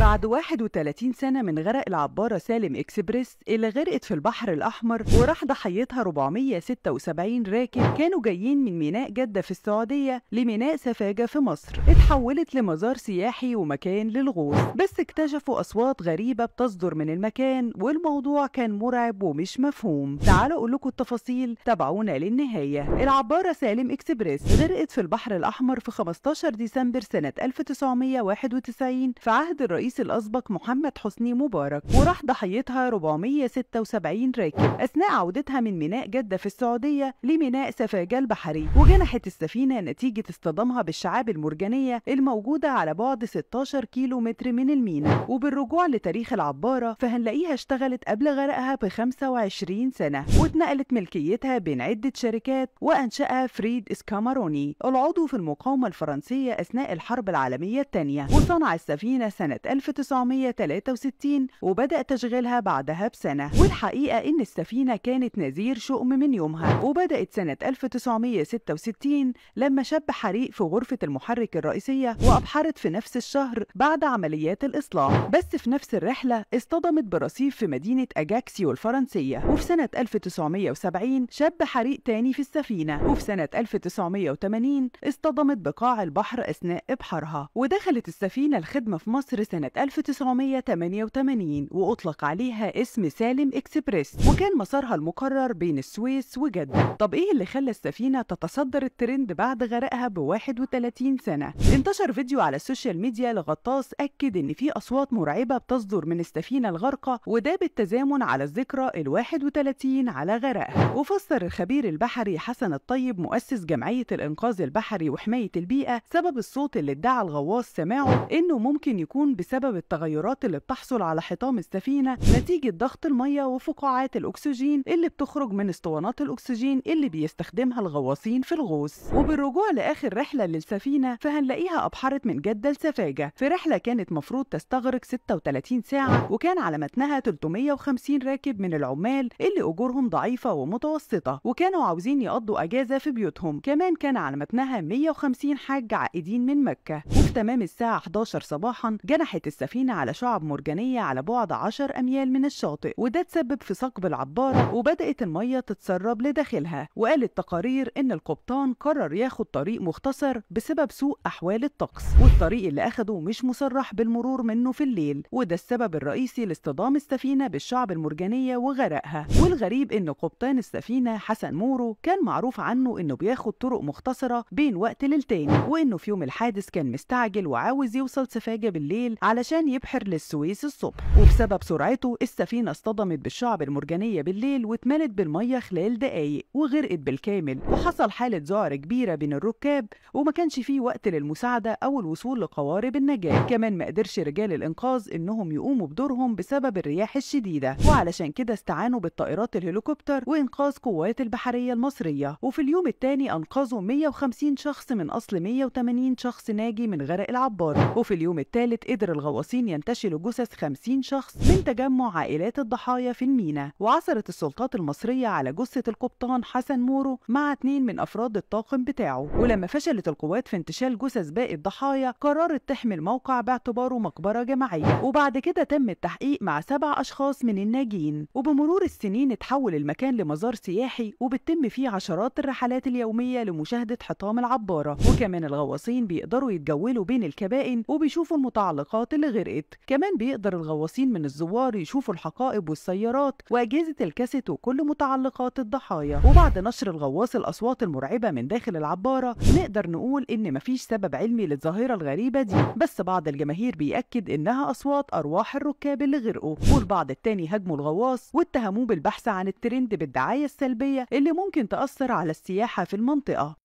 بعد 31 سنة من غرق العبارة سالم إكسبريس اللي غرقت في البحر الأحمر وراح ضحيتها 476 راكب كانوا جايين من ميناء جدة في السعودية لميناء سفاجة في مصر اتحولت لمزار سياحي ومكان للغوص بس اكتشفوا أصوات غريبة بتصدر من المكان والموضوع كان مرعب ومش مفهوم تعالوا أقول لكم التفاصيل تابعونا للنهاية العبارة سالم إكسبريس غرقت في البحر الأحمر في 15 ديسمبر سنة 1991 في عهد الرئيس الرئيس الأسبق محمد حسني مبارك وراح ضحيتها 476 راكب أثناء عودتها من ميناء جدة في السعودية لميناء سفاجة البحري وجنحت السفينة نتيجة اصطدامها بالشعاب المرجانية الموجودة على بعد 16 كيلو متر من الميناء وبالرجوع لتاريخ العبارة فهنلاقيها اشتغلت قبل غرقها ب 25 سنة واتنقلت ملكيتها بين عدة شركات وأنشأها فريد إسكاماروني العضو في المقاومة الفرنسية أثناء الحرب العالمية الثانية وصنع السفينة سنة 1963 وبدأ تشغيلها بعدها بسنة والحقيقة إن السفينة كانت نذير شؤم من يومها وبدأت سنة 1966 لما شب حريق في غرفة المحرك الرئيسية وأبحرت في نفس الشهر بعد عمليات الإصلاح بس في نفس الرحلة اصطدمت برصيف في مدينة أجاكسيو الفرنسية وفي سنة 1970 شب حريق تاني في السفينة وفي سنة 1980 اصطدمت بقاع البحر أثناء إبحارها ودخلت السفينة الخدمة في مصر سنة 1988 وأطلق عليها اسم سالم إكسبريس وكان مسارها المقرر بين السويس وجدة طب إيه اللي خلى السفينة تتصدر الترند بعد غرقها ب 31 سنة انتشر فيديو على السوشيال ميديا لغطاس أكد إن في أصوات مرعبة بتصدر من السفينة الغارقة وده بالتزامن على الذكرى ال 31 على غرقها وفسر الخبير البحري حسن الطيب مؤسس جمعية الإنقاذ البحري وحماية البيئة سبب الصوت اللي ادعى الغواص سماعه إنه ممكن يكون بسبب بسبب التغيرات اللي بتحصل على حطام السفينة نتيجة ضغط المية وفقاعات الأكسجين اللي بتخرج من اسطوانات الأكسجين اللي بيستخدمها الغواصين في الغوص وبالرجوع لآخر رحلة للسفينة فهنلاقيها أبحرت من جدة لسفاجة في رحلة كانت مفروض تستغرق 36 ساعة وكان على متنها 350 راكب من العمال اللي أجورهم ضعيفة ومتوسطة وكانوا عاوزين يقضوا أجازة في بيوتهم كمان كان على متنها 150 حاج عائدين من مكة وفي تمام الساعة 11 صباحا جنحت السفينة على شعب مرجانية على بعد 10 أميال من الشاطئ وده تسبب في ثقب العبارة وبدأت المية تتسرب لداخلها وقالت تقارير إن القبطان قرر ياخد طريق مختصر بسبب سوء أحوال الطقس والطريق اللي أخده مش مصرح بالمرور منه في الليل وده السبب الرئيسي لاصطدام السفينة بالشعب المرجانية وغرقها والغريب إن قبطان السفينة حسن مورو كان معروف عنه إنه بياخد طرق مختصرة بين وقت للتاني وإنه في يوم الحادث كان مستعجل وعاوز يوصل سفاجة بالليل على علشان يبحر للسويس الصبح وبسبب سرعته السفينة اصطدمت بالشعب المرجانية بالليل واتملت بالمية خلال دقايق وغرقت بالكامل وحصل حالة ذعر كبيرة بين الركاب وما كانش فيه وقت للمساعدة أو الوصول لقوارب النجاة كمان ما قدرش رجال الإنقاذ إنهم يقوموا بدورهم بسبب الرياح الشديدة وعلشان كده استعانوا بالطائرات الهليكوبتر وإنقاذ قوات البحرية المصرية وفي اليوم الثاني أنقذوا 150 شخص من أصل 180 شخص ناجي من غرق العبارة وفي اليوم الثالث قدر الغ الغواصين ينتشل جثث 50 شخص من تجمع عائلات الضحايا في الميناء وعثرت السلطات المصرية على جثة القبطان حسن مورو مع اثنين من أفراد الطاقم بتاعه ولما فشلت القوات في انتشال جثث باقي الضحايا قررت تحمي الموقع باعتباره مقبرة جماعية وبعد كده تم التحقيق مع سبع أشخاص من الناجين وبمرور السنين اتحول المكان لمزار سياحي وبتتم فيه عشرات الرحلات اليومية لمشاهدة حطام العبارة وكمان الغواصين بيقدروا يتجولوا بين الكبائن وبيشوفوا المتعلقات الغطاءات اللي غرقت كمان بيقدر الغواصين من الزوار يشوفوا الحقائب والسيارات وأجهزة الكاسيت وكل متعلقات الضحايا وبعد نشر الغواص الأصوات المرعبة من داخل العبارة نقدر نقول إن مفيش سبب علمي للظاهرة الغريبة دي بس بعض الجماهير بيأكد إنها أصوات أرواح الركاب اللي غرقوا والبعض التاني هاجموا الغواص واتهموه بالبحث عن الترند بالدعاية السلبية اللي ممكن تأثر على السياحة في المنطقة